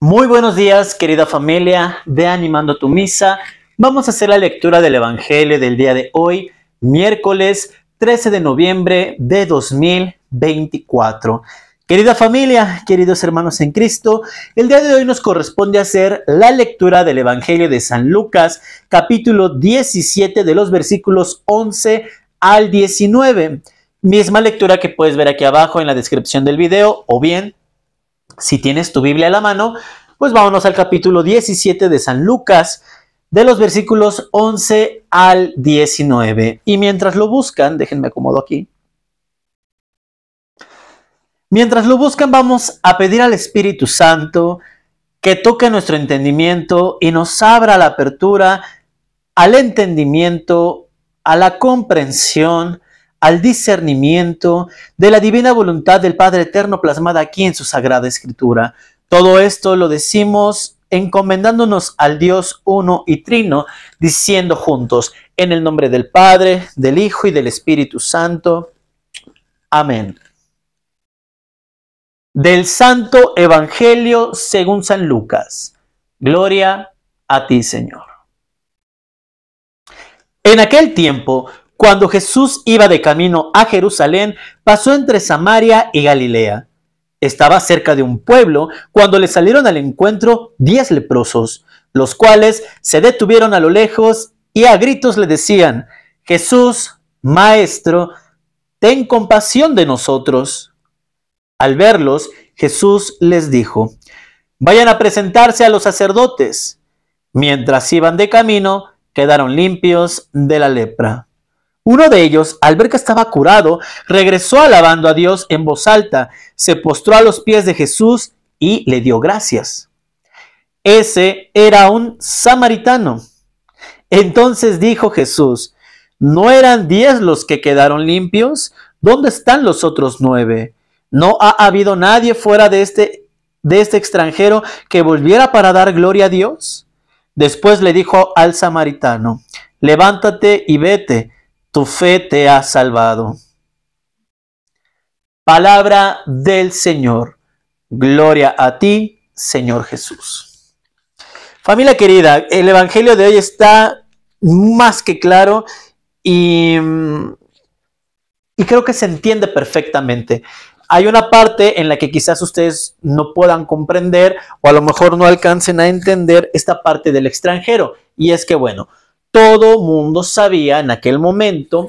Muy buenos días, querida familia de Animando tu Misa. Vamos a hacer la lectura del Evangelio del día de hoy, miércoles 13 de noviembre de 2024. Querida familia, queridos hermanos en Cristo, el día de hoy nos corresponde hacer la lectura del Evangelio de San Lucas, capítulo 17 de los versículos 11 al 19. Misma lectura que puedes ver aquí abajo en la descripción del video o bien si tienes tu Biblia a la mano, pues vámonos al capítulo 17 de San Lucas, de los versículos 11 al 19. Y mientras lo buscan, déjenme acomodo aquí. Mientras lo buscan, vamos a pedir al Espíritu Santo que toque nuestro entendimiento y nos abra la apertura al entendimiento, a la comprensión, al discernimiento de la divina voluntad del Padre Eterno plasmada aquí en su Sagrada Escritura. Todo esto lo decimos encomendándonos al Dios uno y trino, diciendo juntos, en el nombre del Padre, del Hijo y del Espíritu Santo. Amén. Del Santo Evangelio según San Lucas. Gloria a ti, Señor. En aquel tiempo, cuando Jesús iba de camino a Jerusalén, pasó entre Samaria y Galilea. Estaba cerca de un pueblo cuando le salieron al encuentro diez leprosos, los cuales se detuvieron a lo lejos y a gritos le decían, Jesús, Maestro, ten compasión de nosotros. Al verlos, Jesús les dijo, vayan a presentarse a los sacerdotes. Mientras iban de camino, quedaron limpios de la lepra. Uno de ellos, al ver que estaba curado, regresó alabando a Dios en voz alta, se postró a los pies de Jesús y le dio gracias. Ese era un samaritano. Entonces dijo Jesús, ¿no eran diez los que quedaron limpios? ¿Dónde están los otros nueve? ¿No ha habido nadie fuera de este, este extranjero que volviera para dar gloria a Dios? Después le dijo al samaritano, levántate y vete tu fe te ha salvado. Palabra del Señor. Gloria a ti, Señor Jesús. Familia querida, el Evangelio de hoy está más que claro y, creo que se entiende perfectamente hay una parte en la que quizás ustedes no puedan comprender o a lo mejor no alcancen a entender esta parte del extranjero. Y es que, bueno, todo mundo sabía en aquel momento,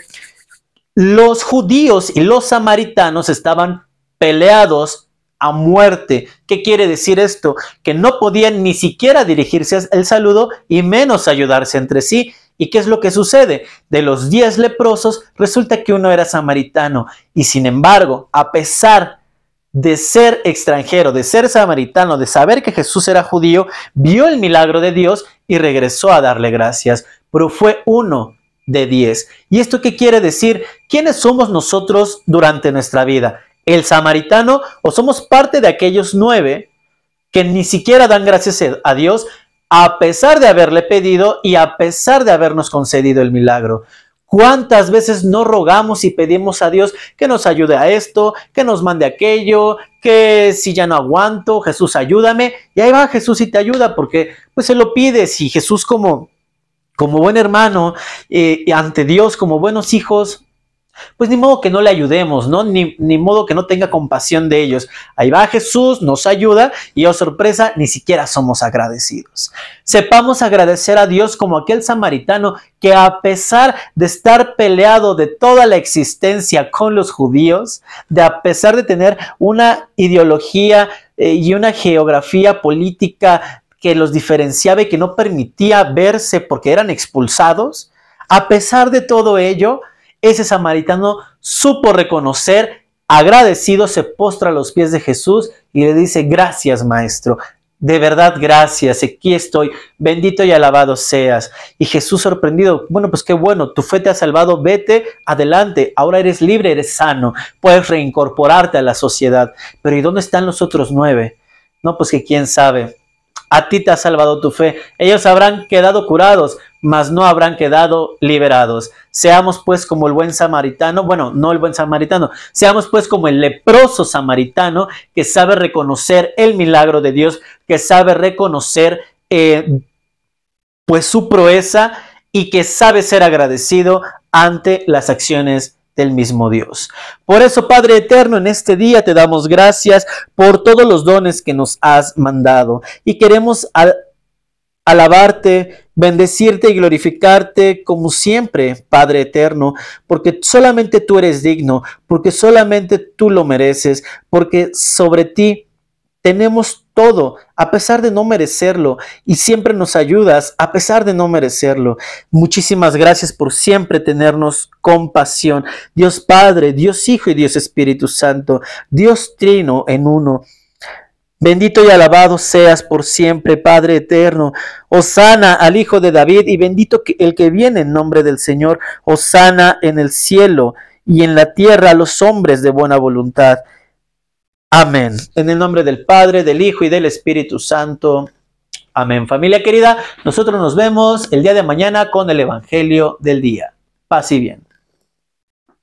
los judíos y los samaritanos estaban peleados a muerte. ¿Qué quiere decir esto? Que no podían ni siquiera dirigirse el saludo y menos ayudarse entre sí. ¿Y qué es lo que sucede? De los diez leprosos resulta que uno era samaritano y sin embargo, a pesar de ser extranjero, de ser samaritano, de saber que Jesús era judío, vio el milagro de Dios y regresó a darle gracias, pero fue uno de diez. ¿Y esto qué quiere decir? ¿Quiénes somos nosotros durante nuestra vida? ¿El samaritano o somos parte de aquellos nueve que ni siquiera dan gracias a Dios a pesar de haberle pedido y a pesar de habernos concedido el milagro? ¿Cuántas veces no rogamos y pedimos a Dios que nos ayude a esto, que nos mande aquello, que si ya no aguanto, Jesús ayúdame? Y ahí va Jesús y te ayuda porque pues se lo pides y Jesús como, como buen hermano y eh, ante Dios, como buenos hijos, pues ni modo que no le ayudemos, Ni, modo que no tenga compasión de ellos. Ahí va Jesús, nos ayuda y, oh sorpresa, ni siquiera somos agradecidos. Sepamos agradecer a Dios como aquel samaritano que a pesar de estar peleado de toda la existencia con los judíos, de a pesar de tener una ideología eh, y una geografía política que los diferenciaba y que no permitía verse porque eran expulsados, a pesar de todo ello, ese samaritano supo reconocer, agradecido, se postra a los pies de Jesús y le dice, gracias maestro, de verdad, gracias, aquí estoy, bendito y alabado seas. Y Jesús sorprendido, bueno, pues qué bueno, tu fe te ha salvado, vete adelante, ahora eres libre, eres sano, puedes reincorporarte a la sociedad. Pero ¿y dónde están los otros nueve? No, pues que quién sabe. A ti te ha salvado tu fe. Ellos habrán quedado curados, mas no habrán quedado liberados. Seamos pues como el buen samaritano, bueno, no el buen samaritano, seamos pues como el leproso samaritano que sabe reconocer el milagro de Dios, que sabe reconocer eh, pues su proeza y que sabe ser agradecido ante las acciones del mismo Dios. Por eso, Padre Eterno, en este día te damos gracias por todos los dones que nos has mandado y queremos alabarte, bendecirte y glorificarte como siempre, Padre eterno, porque solamente tú eres digno, porque solamente tú lo mereces, porque sobre ti tenemos todo, a pesar de no merecerlo, y siempre nos ayudas, a pesar de no merecerlo. Muchísimas gracias por siempre tenernos compasión. Dios Padre, Dios Hijo y Dios Espíritu Santo, Dios Trino en uno. Bendito y alabado seas por siempre, Padre eterno. Osana al Hijo de David y bendito el que viene en nombre del Señor. Osana en el cielo y en la tierra a los hombres de buena voluntad. Amén. En el nombre del Padre, del Hijo y del Espíritu Santo. Amén. Familia querida, nosotros nos vemos el día de mañana con el Evangelio del Día. Paz y bien.